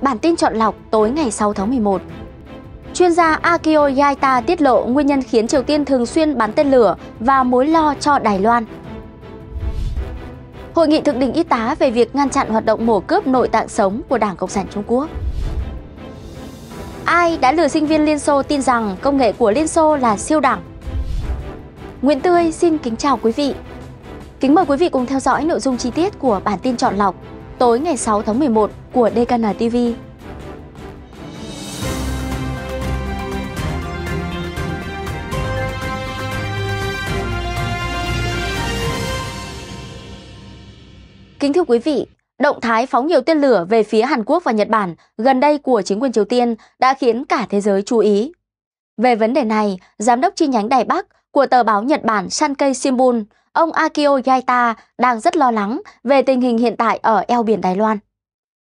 Bản tin chọn lọc tối ngày 6 tháng 11. Chuyên gia Akio Yaita tiết lộ nguyên nhân khiến Triều Tiên thường xuyên bắn tên lửa và mối lo cho Đài Loan. Hội nghị thượng đỉnh y tá về việc ngăn chặn hoạt động mổ cướp nội tạng sống của Đảng Cộng sản Trung Quốc. Ai đã lừa sinh viên Liên Xô tin rằng công nghệ của Liên Xô là siêu đẳng? Nguyễn Tươi xin kính chào quý vị. Kính mời quý vị cùng theo dõi nội dung chi tiết của bản tin chọn lọc tối ngày 6 tháng 11 của Decana TV. Kính thưa quý vị, động thái phóng nhiều tên lửa về phía Hàn Quốc và Nhật Bản gần đây của chính quyền Triều Tiên đã khiến cả thế giới chú ý. Về vấn đề này, giám đốc chi nhánh Đài Bắc của tờ báo Nhật Bản Sankei Shimbun ông Akio Yaita đang rất lo lắng về tình hình hiện tại ở eo biển Đài Loan.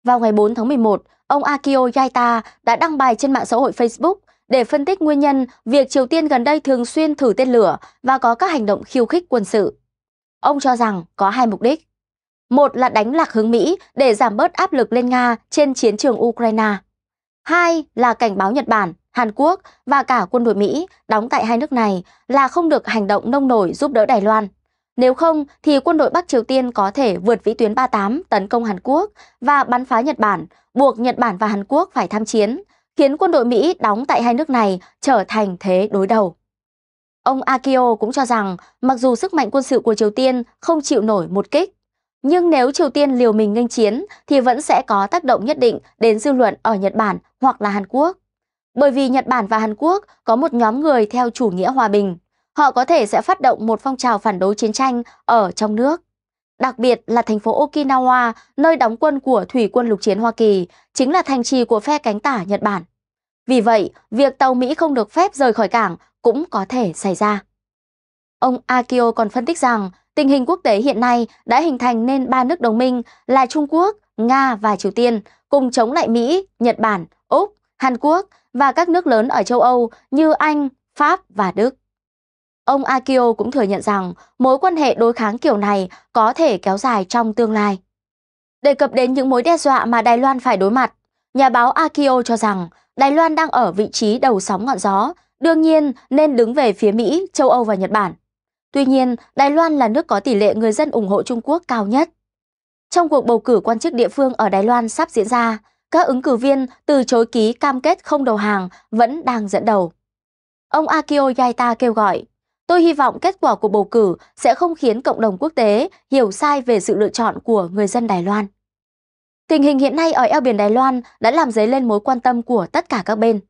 Vào ngày 4 tháng 11, ông Akio Yaita đã đăng bài trên mạng xã hội Facebook để phân tích nguyên nhân việc Triều Tiên gần đây thường xuyên thử tên lửa và có các hành động khiêu khích quân sự. Ông cho rằng có hai mục đích. Một là đánh lạc hướng Mỹ để giảm bớt áp lực lên Nga trên chiến trường Ukraine. Hai là cảnh báo Nhật Bản, Hàn Quốc và cả quân đội Mỹ đóng tại hai nước này là không được hành động nông nổi giúp đỡ Đài Loan nếu không thì quân đội Bắc Triều Tiên có thể vượt vĩ tuyến 38 tấn công Hàn Quốc và bắn phá Nhật Bản, buộc Nhật Bản và Hàn Quốc phải tham chiến, khiến quân đội Mỹ đóng tại hai nước này trở thành thế đối đầu. Ông Akio cũng cho rằng mặc dù sức mạnh quân sự của Triều Tiên không chịu nổi một kích, nhưng nếu Triều Tiên liều mình nghênh chiến thì vẫn sẽ có tác động nhất định đến dư luận ở Nhật Bản hoặc là Hàn Quốc. Bởi vì Nhật Bản và Hàn Quốc có một nhóm người theo chủ nghĩa hòa bình, họ có thể sẽ phát động một phong trào phản đối chiến tranh ở trong nước. Đặc biệt là thành phố Okinawa, nơi đóng quân của Thủy quân lục chiến Hoa Kỳ, chính là thành trì của phe cánh tả Nhật Bản. Vì vậy, việc tàu Mỹ không được phép rời khỏi cảng cũng có thể xảy ra. Ông Akio còn phân tích rằng, tình hình quốc tế hiện nay đã hình thành nên ba nước đồng minh là Trung Quốc, Nga và Triều Tiên cùng chống lại Mỹ, Nhật Bản, Úc, Hàn Quốc và các nước lớn ở châu Âu như Anh, Pháp và Đức. Ông Akio cũng thừa nhận rằng mối quan hệ đối kháng kiểu này có thể kéo dài trong tương lai. Đề cập đến những mối đe dọa mà Đài Loan phải đối mặt, nhà báo Akio cho rằng Đài Loan đang ở vị trí đầu sóng ngọn gió, đương nhiên nên đứng về phía Mỹ, châu Âu và Nhật Bản. Tuy nhiên, Đài Loan là nước có tỷ lệ người dân ủng hộ Trung Quốc cao nhất. Trong cuộc bầu cử quan chức địa phương ở Đài Loan sắp diễn ra, các ứng cử viên từ chối ký cam kết không đầu hàng vẫn đang dẫn đầu. Ông Akio Yaita kêu gọi Tôi hy vọng kết quả của bầu cử sẽ không khiến cộng đồng quốc tế hiểu sai về sự lựa chọn của người dân Đài Loan. Tình hình hiện nay ở eo biển Đài Loan đã làm dấy lên mối quan tâm của tất cả các bên.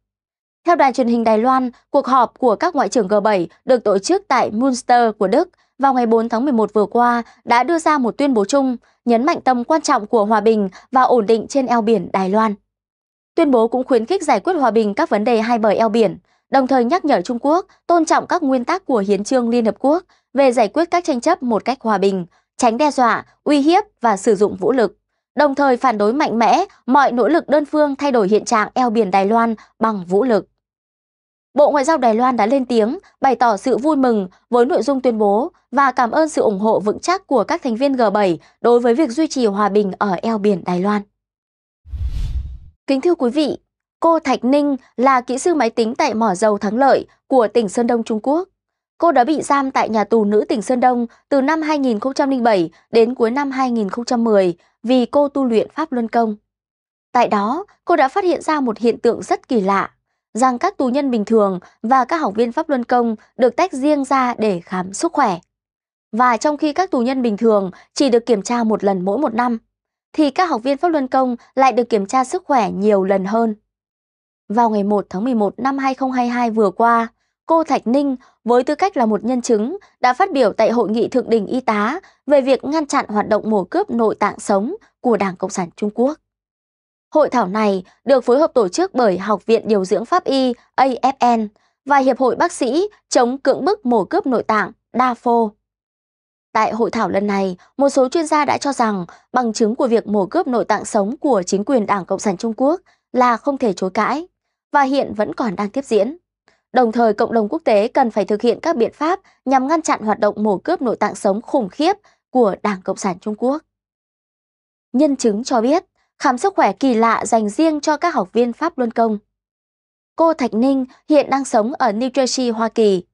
Theo đài truyền hình Đài Loan, cuộc họp của các ngoại trưởng G7 được tổ chức tại Munster của Đức vào ngày 4 tháng 11 vừa qua đã đưa ra một tuyên bố chung nhấn mạnh tầm quan trọng của hòa bình và ổn định trên eo biển Đài Loan. Tuyên bố cũng khuyến khích giải quyết hòa bình các vấn đề hai bờ eo biển, đồng thời nhắc nhở Trung Quốc tôn trọng các nguyên tắc của Hiến trương Liên Hợp Quốc về giải quyết các tranh chấp một cách hòa bình, tránh đe dọa, uy hiếp và sử dụng vũ lực, đồng thời phản đối mạnh mẽ mọi nỗ lực đơn phương thay đổi hiện trạng eo biển Đài Loan bằng vũ lực. Bộ Ngoại giao Đài Loan đã lên tiếng, bày tỏ sự vui mừng với nội dung tuyên bố và cảm ơn sự ủng hộ vững chắc của các thành viên G7 đối với việc duy trì hòa bình ở eo biển Đài Loan. Kính thưa quý vị, Cô Thạch Ninh là kỹ sư máy tính tại mỏ dầu Thắng Lợi của tỉnh Sơn Đông Trung Quốc. Cô đã bị giam tại nhà tù nữ tỉnh Sơn Đông từ năm 2007 đến cuối năm 2010 vì cô tu luyện Pháp Luân Công. Tại đó, cô đã phát hiện ra một hiện tượng rất kỳ lạ, rằng các tù nhân bình thường và các học viên Pháp Luân Công được tách riêng ra để khám sức khỏe. Và trong khi các tù nhân bình thường chỉ được kiểm tra một lần mỗi một năm, thì các học viên Pháp Luân Công lại được kiểm tra sức khỏe nhiều lần hơn. Vào ngày 1 tháng 11 năm 2022 vừa qua, cô Thạch Ninh với tư cách là một nhân chứng đã phát biểu tại hội nghị thượng đỉnh y tá về việc ngăn chặn hoạt động mổ cướp nội tạng sống của Đảng Cộng sản Trung Quốc. Hội thảo này được phối hợp tổ chức bởi Học viện Điều dưỡng Pháp y AFN và Hiệp hội Bác sĩ chống cưỡng bức mổ cướp nội tạng DAFO. Tại hội thảo lần này, một số chuyên gia đã cho rằng bằng chứng của việc mổ cướp nội tạng sống của chính quyền Đảng Cộng sản Trung Quốc là không thể chối cãi và hiện vẫn còn đang tiếp diễn. Đồng thời, cộng đồng quốc tế cần phải thực hiện các biện pháp nhằm ngăn chặn hoạt động mổ cướp nội tạng sống khủng khiếp của Đảng Cộng sản Trung Quốc. Nhân chứng cho biết, khám sức khỏe kỳ lạ dành riêng cho các học viên Pháp Luân Công. Cô Thạch Ninh hiện đang sống ở New Jersey, Hoa Kỳ.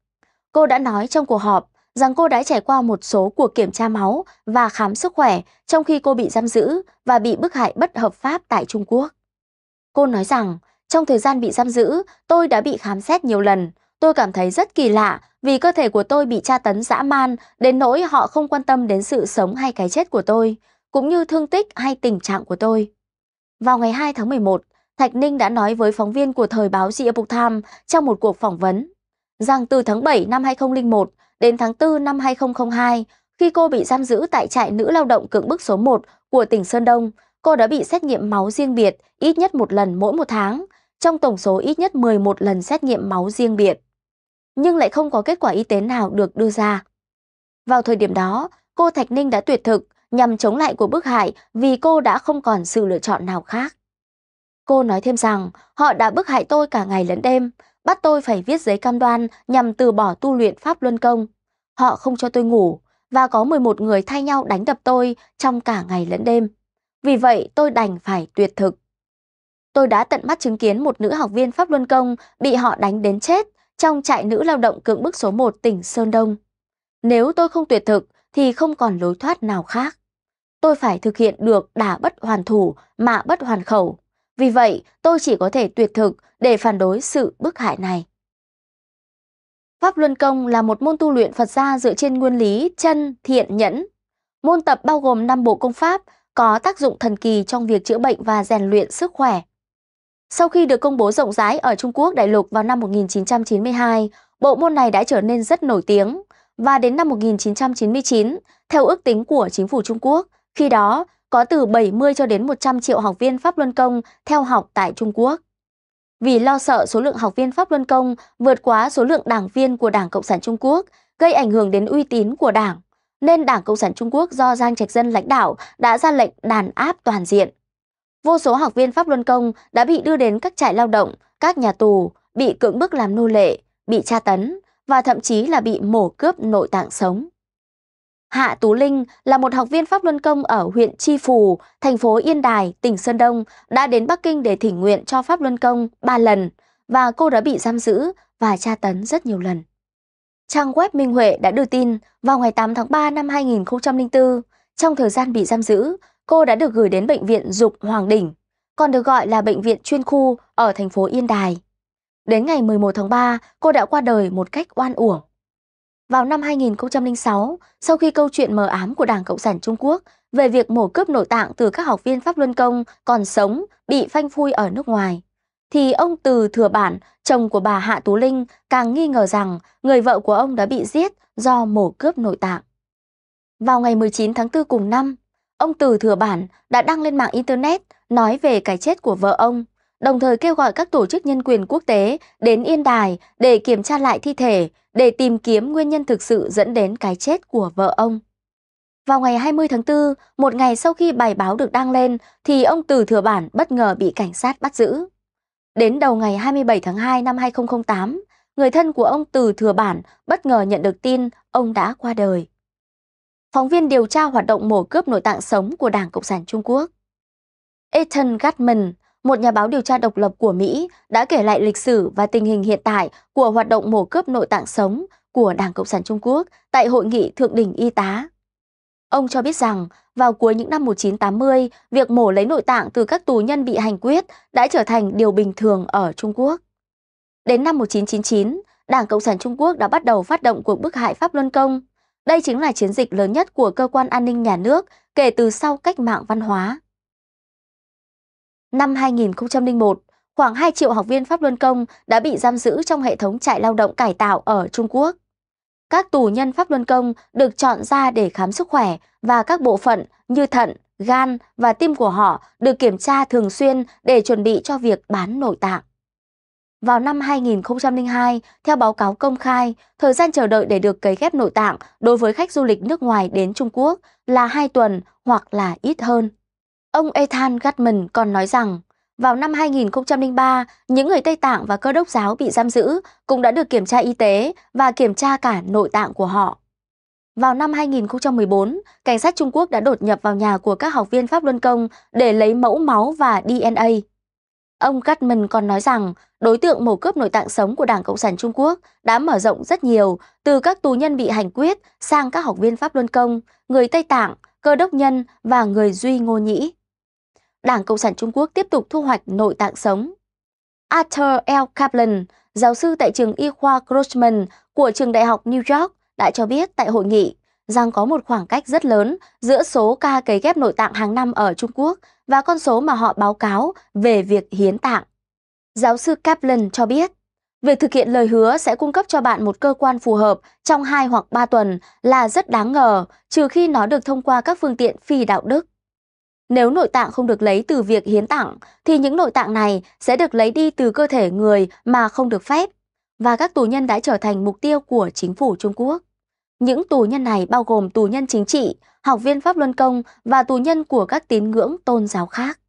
Cô đã nói trong cuộc họp rằng cô đã trải qua một số cuộc kiểm tra máu và khám sức khỏe trong khi cô bị giam giữ và bị bức hại bất hợp pháp tại Trung Quốc. Cô nói rằng trong thời gian bị giam giữ, tôi đã bị khám xét nhiều lần. Tôi cảm thấy rất kỳ lạ vì cơ thể của tôi bị tra tấn dã man đến nỗi họ không quan tâm đến sự sống hay cái chết của tôi, cũng như thương tích hay tình trạng của tôi. Vào ngày 2 tháng 11, Thạch Ninh đã nói với phóng viên của thời báo The Epoch Times trong một cuộc phỏng vấn rằng từ tháng 7 năm 2001 đến tháng 4 năm 2002, khi cô bị giam giữ tại trại nữ lao động cưỡng bức số 1 của tỉnh Sơn Đông, cô đã bị xét nghiệm máu riêng biệt ít nhất một lần mỗi một tháng trong tổng số ít nhất 11 lần xét nghiệm máu riêng biệt, nhưng lại không có kết quả y tế nào được đưa ra. Vào thời điểm đó, cô Thạch Ninh đã tuyệt thực nhằm chống lại của bức hại vì cô đã không còn sự lựa chọn nào khác. Cô nói thêm rằng họ đã bức hại tôi cả ngày lẫn đêm, bắt tôi phải viết giấy cam đoan nhằm từ bỏ tu luyện pháp luân công. Họ không cho tôi ngủ và có 11 người thay nhau đánh đập tôi trong cả ngày lẫn đêm. Vì vậy tôi đành phải tuyệt thực tôi đã tận mắt chứng kiến một nữ học viên Pháp Luân Công bị họ đánh đến chết trong trại nữ lao động cưỡng bức số 1 tỉnh Sơn Đông. Nếu tôi không tuyệt thực thì không còn lối thoát nào khác. Tôi phải thực hiện được đả bất hoàn thủ mà bất hoàn khẩu. Vì vậy, tôi chỉ có thể tuyệt thực để phản đối sự bức hại này. Pháp Luân Công là một môn tu luyện Phật gia dựa trên nguyên lý chân, thiện, nhẫn. Môn tập bao gồm 5 bộ công pháp có tác dụng thần kỳ trong việc chữa bệnh và rèn luyện sức khỏe. Sau khi được công bố rộng rãi ở Trung Quốc đại lục vào năm 1992, bộ môn này đã trở nên rất nổi tiếng. Và đến năm 1999, theo ước tính của chính phủ Trung Quốc, khi đó có từ 70 cho đến 100 triệu học viên Pháp Luân Công theo học tại Trung Quốc. Vì lo sợ số lượng học viên Pháp Luân Công vượt quá số lượng đảng viên của Đảng Cộng sản Trung Quốc, gây ảnh hưởng đến uy tín của Đảng, nên Đảng Cộng sản Trung Quốc do Giang Trạch Dân lãnh đạo đã ra lệnh đàn áp toàn diện. Vô số học viên Pháp Luân Công đã bị đưa đến các trại lao động, các nhà tù, bị cưỡng bức làm nô lệ, bị tra tấn và thậm chí là bị mổ cướp nội tạng sống. Hạ Tú Linh là một học viên Pháp Luân Công ở huyện Chi Phù, thành phố Yên Đài, tỉnh Sơn Đông, đã đến Bắc Kinh để thỉnh nguyện cho Pháp Luân Công 3 lần và cô đã bị giam giữ và tra tấn rất nhiều lần. Trang web Minh Huệ đã đưa tin vào ngày 8 tháng 3 năm 2004, trong thời gian bị giam giữ, cô đã được gửi đến bệnh viện Dục Hoàng Đỉnh, còn được gọi là bệnh viện chuyên khu ở thành phố Yên Đài. Đến ngày 11 tháng 3, cô đã qua đời một cách oan uổng. Vào năm 2006, sau khi câu chuyện mờ ám của Đảng Cộng sản Trung Quốc về việc mổ cướp nội tạng từ các học viên Pháp Luân Công còn sống bị phanh phui ở nước ngoài, thì ông Từ Thừa Bản, chồng của bà Hạ Tú Linh, càng nghi ngờ rằng người vợ của ông đã bị giết do mổ cướp nội tạng. Vào ngày 19 tháng 4 cùng năm, Ông Từ Thừa Bản đã đăng lên mạng Internet nói về cái chết của vợ ông, đồng thời kêu gọi các tổ chức nhân quyền quốc tế đến Yên Đài để kiểm tra lại thi thể, để tìm kiếm nguyên nhân thực sự dẫn đến cái chết của vợ ông. Vào ngày 20 tháng 4, một ngày sau khi bài báo được đăng lên, thì ông Từ Thừa Bản bất ngờ bị cảnh sát bắt giữ. Đến đầu ngày 27 tháng 2 năm 2008, người thân của ông Từ Thừa Bản bất ngờ nhận được tin ông đã qua đời phóng viên điều tra hoạt động mổ cướp nội tạng sống của Đảng Cộng sản Trung Quốc. Ethan Gatman, một nhà báo điều tra độc lập của Mỹ, đã kể lại lịch sử và tình hình hiện tại của hoạt động mổ cướp nội tạng sống của Đảng Cộng sản Trung Quốc tại Hội nghị Thượng đỉnh Y tá. Ông cho biết rằng, vào cuối những năm 1980, việc mổ lấy nội tạng từ các tù nhân bị hành quyết đã trở thành điều bình thường ở Trung Quốc. Đến năm 1999, Đảng Cộng sản Trung Quốc đã bắt đầu phát động cuộc bức hại Pháp Luân Công đây chính là chiến dịch lớn nhất của cơ quan an ninh nhà nước kể từ sau cách mạng văn hóa. Năm 2001, khoảng 2 triệu học viên Pháp Luân Công đã bị giam giữ trong hệ thống trại lao động cải tạo ở Trung Quốc. Các tù nhân Pháp Luân Công được chọn ra để khám sức khỏe và các bộ phận như thận, gan và tim của họ được kiểm tra thường xuyên để chuẩn bị cho việc bán nội tạng. Vào năm 2002, theo báo cáo công khai, thời gian chờ đợi để được cấy ghép nội tạng đối với khách du lịch nước ngoài đến Trung Quốc là 2 tuần hoặc là ít hơn. Ông Ethan Gatman còn nói rằng, vào năm 2003, những người Tây Tạng và cơ đốc giáo bị giam giữ cũng đã được kiểm tra y tế và kiểm tra cả nội tạng của họ. Vào năm 2014, cảnh sát Trung Quốc đã đột nhập vào nhà của các học viên Pháp Luân Công để lấy mẫu máu và DNA. Ông Gatman còn nói rằng đối tượng mổ cướp nội tạng sống của Đảng Cộng sản Trung Quốc đã mở rộng rất nhiều, từ các tù nhân bị hành quyết sang các học viên Pháp Luân Công, người Tây Tạng, cơ đốc nhân và người Duy Ngô Nhĩ. Đảng Cộng sản Trung Quốc tiếp tục thu hoạch nội tạng sống. Arthur L. Kaplan, giáo sư tại trường y khoa Grossman của trường đại học New York đã cho biết tại hội nghị rằng có một khoảng cách rất lớn giữa số ca cấy ghép nội tạng hàng năm ở Trung Quốc và con số mà họ báo cáo về việc hiến tạng. Giáo sư Kaplan cho biết, việc thực hiện lời hứa sẽ cung cấp cho bạn một cơ quan phù hợp trong 2 hoặc 3 tuần là rất đáng ngờ, trừ khi nó được thông qua các phương tiện phi đạo đức. Nếu nội tạng không được lấy từ việc hiến tặng, thì những nội tạng này sẽ được lấy đi từ cơ thể người mà không được phép, và các tù nhân đã trở thành mục tiêu của chính phủ Trung Quốc. Những tù nhân này bao gồm tù nhân chính trị, học viên pháp luân công và tù nhân của các tín ngưỡng tôn giáo khác.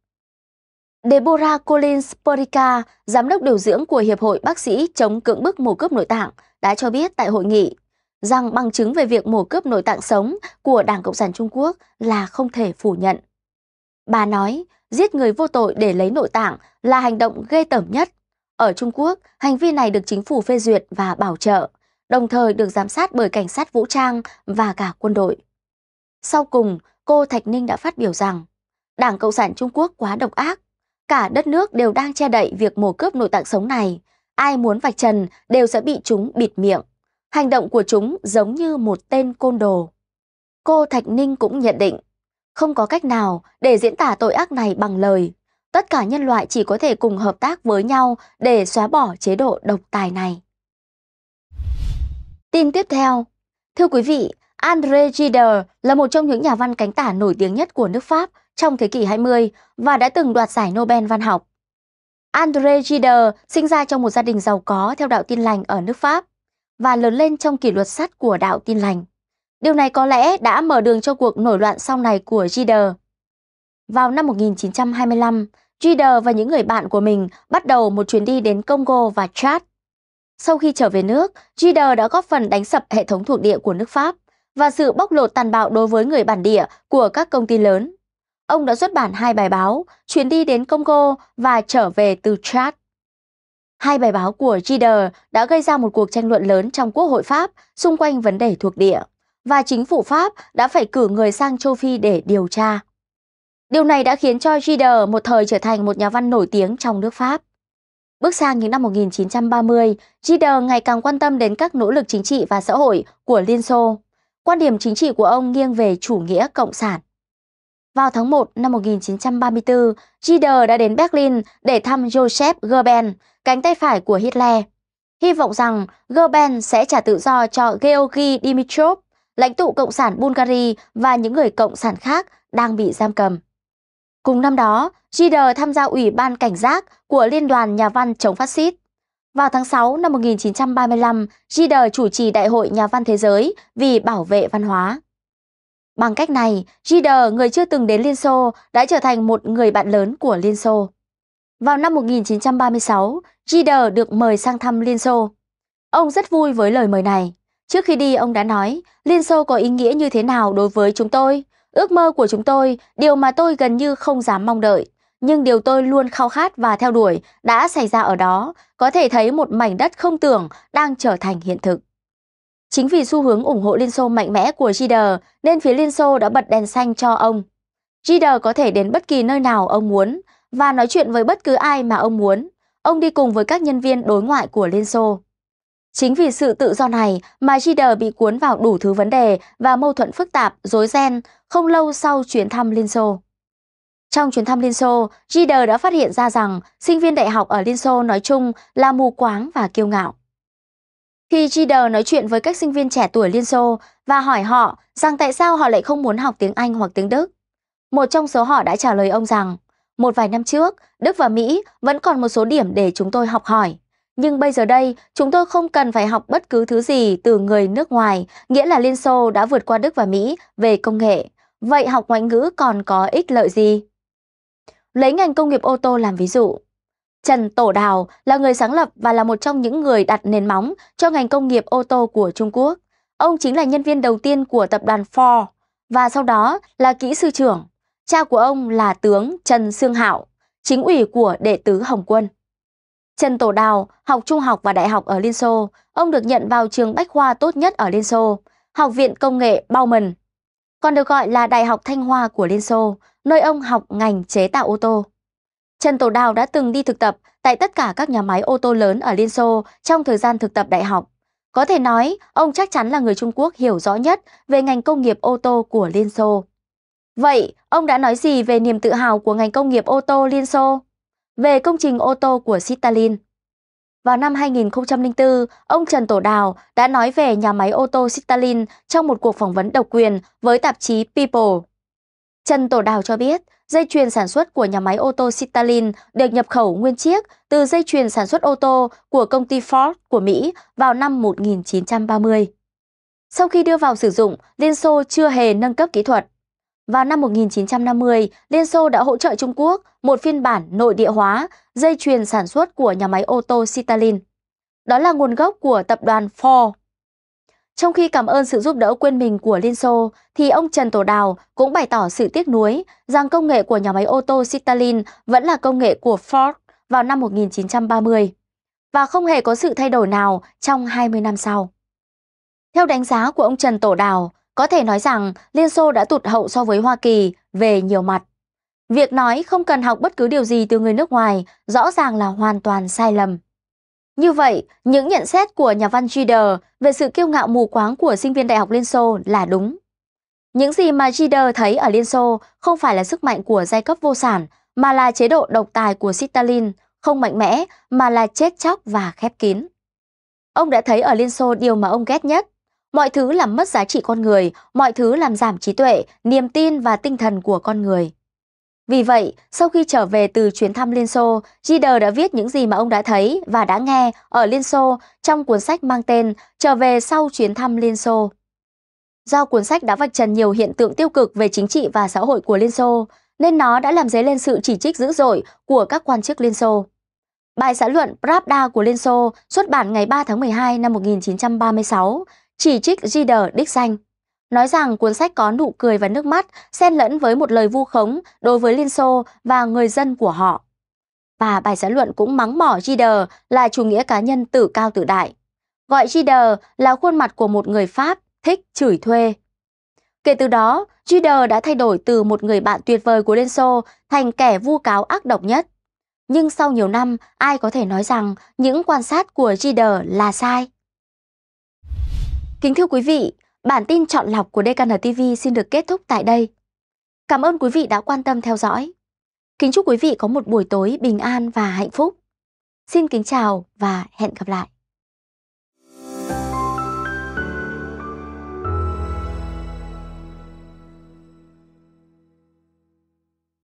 Deborah Collins Porica, giám đốc điều dưỡng của Hiệp hội Bác sĩ chống cưỡng bức mổ cướp nội tạng, đã cho biết tại hội nghị rằng bằng chứng về việc mổ cướp nội tạng sống của Đảng Cộng sản Trung Quốc là không thể phủ nhận. Bà nói, giết người vô tội để lấy nội tạng là hành động ghê tởm nhất. Ở Trung Quốc, hành vi này được chính phủ phê duyệt và bảo trợ, đồng thời được giám sát bởi cảnh sát vũ trang và cả quân đội. Sau cùng, cô Thạch Ninh đã phát biểu rằng, Đảng Cộng sản Trung Quốc quá độc ác Cả đất nước đều đang che đậy việc mổ cướp nội tạng sống này. Ai muốn vạch trần đều sẽ bị chúng bịt miệng. Hành động của chúng giống như một tên côn đồ. Cô Thạch Ninh cũng nhận định, không có cách nào để diễn tả tội ác này bằng lời. Tất cả nhân loại chỉ có thể cùng hợp tác với nhau để xóa bỏ chế độ độc tài này. Tin tiếp theo Thưa quý vị, André Gide là một trong những nhà văn cánh tả nổi tiếng nhất của nước Pháp trong thế kỷ 20 và đã từng đoạt giải Nobel văn học. André Gide sinh ra trong một gia đình giàu có theo đạo Tin lành ở nước Pháp và lớn lên trong kỷ luật sắt của đạo Tin lành. Điều này có lẽ đã mở đường cho cuộc nổi loạn sau này của Gide. Vào năm 1925, Gide và những người bạn của mình bắt đầu một chuyến đi đến Congo và Chad. Sau khi trở về nước, Gide đã góp phần đánh sập hệ thống thuộc địa của nước Pháp và sự bóc lột tàn bạo đối với người bản địa của các công ty lớn. Ông đã xuất bản hai bài báo, chuyến đi đến Congo và trở về từ Chad. Hai bài báo của Gider đã gây ra một cuộc tranh luận lớn trong Quốc hội Pháp xung quanh vấn đề thuộc địa, và chính phủ Pháp đã phải cử người sang châu Phi để điều tra. Điều này đã khiến cho Gider một thời trở thành một nhà văn nổi tiếng trong nước Pháp. Bước sang những năm 1930, Gider ngày càng quan tâm đến các nỗ lực chính trị và xã hội của Liên Xô. Quan điểm chính trị của ông nghiêng về chủ nghĩa cộng sản. Vào tháng 1 năm 1934, Gider đã đến Berlin để thăm Joseph Goebbels, cánh tay phải của Hitler. Hy vọng rằng Goebbels sẽ trả tự do cho Georgy Dimitrov, lãnh tụ Cộng sản Bulgaria và những người Cộng sản khác đang bị giam cầm. Cùng năm đó, Gider tham gia Ủy ban Cảnh giác của Liên đoàn Nhà văn chống phát xít. Vào tháng 6 năm 1935, Gider chủ trì Đại hội Nhà văn Thế giới vì bảo vệ văn hóa. Bằng cách này, Gider, người chưa từng đến Liên Xô, đã trở thành một người bạn lớn của Liên Xô. Vào năm 1936, Gider được mời sang thăm Liên Xô. Ông rất vui với lời mời này. Trước khi đi, ông đã nói, Liên Xô có ý nghĩa như thế nào đối với chúng tôi? Ước mơ của chúng tôi, điều mà tôi gần như không dám mong đợi nhưng điều tôi luôn khao khát và theo đuổi đã xảy ra ở đó, có thể thấy một mảnh đất không tưởng đang trở thành hiện thực. Chính vì xu hướng ủng hộ Liên Xô mạnh mẽ của Gider nên phía Liên Xô đã bật đèn xanh cho ông. Gider có thể đến bất kỳ nơi nào ông muốn và nói chuyện với bất cứ ai mà ông muốn. Ông đi cùng với các nhân viên đối ngoại của Liên Xô. Chính vì sự tự do này mà Gider bị cuốn vào đủ thứ vấn đề và mâu thuẫn phức tạp, rối ren không lâu sau chuyến thăm Liên Xô. Trong chuyến thăm Liên Xô, Gider đã phát hiện ra rằng sinh viên đại học ở Liên Xô nói chung là mù quáng và kiêu ngạo. Khi Gider nói chuyện với các sinh viên trẻ tuổi Liên Xô và hỏi họ rằng tại sao họ lại không muốn học tiếng Anh hoặc tiếng Đức, một trong số họ đã trả lời ông rằng một vài năm trước, Đức và Mỹ vẫn còn một số điểm để chúng tôi học hỏi. Nhưng bây giờ đây, chúng tôi không cần phải học bất cứ thứ gì từ người nước ngoài, nghĩa là Liên Xô đã vượt qua Đức và Mỹ về công nghệ. Vậy học ngoại ngữ còn có ích lợi gì? Lấy ngành công nghiệp ô tô làm ví dụ. Trần Tổ Đào là người sáng lập và là một trong những người đặt nền móng cho ngành công nghiệp ô tô của Trung Quốc. Ông chính là nhân viên đầu tiên của tập đoàn Ford và sau đó là kỹ sư trưởng. Cha của ông là tướng Trần Sương Hạo, chính ủy của đệ tứ Hồng Quân. Trần Tổ Đào học trung học và đại học ở Liên Xô. Ông được nhận vào trường Bách Khoa tốt nhất ở Liên Xô, Học viện Công nghệ Bauman, còn được gọi là Đại học Thanh Hoa của Liên Xô nơi ông học ngành chế tạo ô tô. Trần Tổ Đào đã từng đi thực tập tại tất cả các nhà máy ô tô lớn ở Liên Xô trong thời gian thực tập đại học. Có thể nói, ông chắc chắn là người Trung Quốc hiểu rõ nhất về ngành công nghiệp ô tô của Liên Xô. Vậy, ông đã nói gì về niềm tự hào của ngành công nghiệp ô tô Liên Xô? Về công trình ô tô của Stalin? Vào năm 2004, ông Trần Tổ Đào đã nói về nhà máy ô tô Stalin trong một cuộc phỏng vấn độc quyền với tạp chí People. Trần Tổ Đào cho biết, dây chuyền sản xuất của nhà máy ô tô Citalin được nhập khẩu nguyên chiếc từ dây chuyền sản xuất ô tô của công ty Ford của Mỹ vào năm 1930. Sau khi đưa vào sử dụng, Liên Xô chưa hề nâng cấp kỹ thuật. Vào năm 1950, Liên Xô đã hỗ trợ Trung Quốc một phiên bản nội địa hóa dây chuyền sản xuất của nhà máy ô tô Citalin. Đó là nguồn gốc của tập đoàn Ford. Trong khi cảm ơn sự giúp đỡ quên mình của Liên Xô, thì ông Trần Tổ Đào cũng bày tỏ sự tiếc nuối rằng công nghệ của nhà máy ô tô Citalin vẫn là công nghệ của Ford vào năm 1930 và không hề có sự thay đổi nào trong 20 năm sau. Theo đánh giá của ông Trần Tổ Đào, có thể nói rằng Liên Xô đã tụt hậu so với Hoa Kỳ về nhiều mặt. Việc nói không cần học bất cứ điều gì từ người nước ngoài rõ ràng là hoàn toàn sai lầm. Như vậy, những nhận xét của nhà văn Gider về sự kiêu ngạo mù quáng của sinh viên Đại học Liên Xô là đúng. Những gì mà Gider thấy ở Liên Xô không phải là sức mạnh của giai cấp vô sản, mà là chế độ độc tài của Stalin, không mạnh mẽ mà là chết chóc và khép kín. Ông đã thấy ở Liên Xô điều mà ông ghét nhất. Mọi thứ làm mất giá trị con người, mọi thứ làm giảm trí tuệ, niềm tin và tinh thần của con người. Vì vậy, sau khi trở về từ chuyến thăm Liên Xô, Gider đã viết những gì mà ông đã thấy và đã nghe ở Liên Xô trong cuốn sách mang tên Trở về sau chuyến thăm Liên Xô. Do cuốn sách đã vạch trần nhiều hiện tượng tiêu cực về chính trị và xã hội của Liên Xô, nên nó đã làm dấy lên sự chỉ trích dữ dội của các quan chức Liên Xô. Bài xã luận Pravda của Liên Xô xuất bản ngày 3 tháng 12 năm 1936 chỉ trích Gider đích danh nói rằng cuốn sách có nụ cười và nước mắt xen lẫn với một lời vu khống đối với Liên Xô và người dân của họ. Và bài xã luận cũng mắng mỏ Gider là chủ nghĩa cá nhân tự cao tự đại. Gọi Gider là khuôn mặt của một người Pháp thích chửi thuê. Kể từ đó, Gider đã thay đổi từ một người bạn tuyệt vời của Liên Xô thành kẻ vu cáo ác độc nhất. Nhưng sau nhiều năm, ai có thể nói rằng những quan sát của Gider là sai? Kính thưa quý vị, Bản tin chọn lọc của DKN TV xin được kết thúc tại đây. Cảm ơn quý vị đã quan tâm theo dõi. Kính chúc quý vị có một buổi tối bình an và hạnh phúc. Xin kính chào và hẹn gặp lại.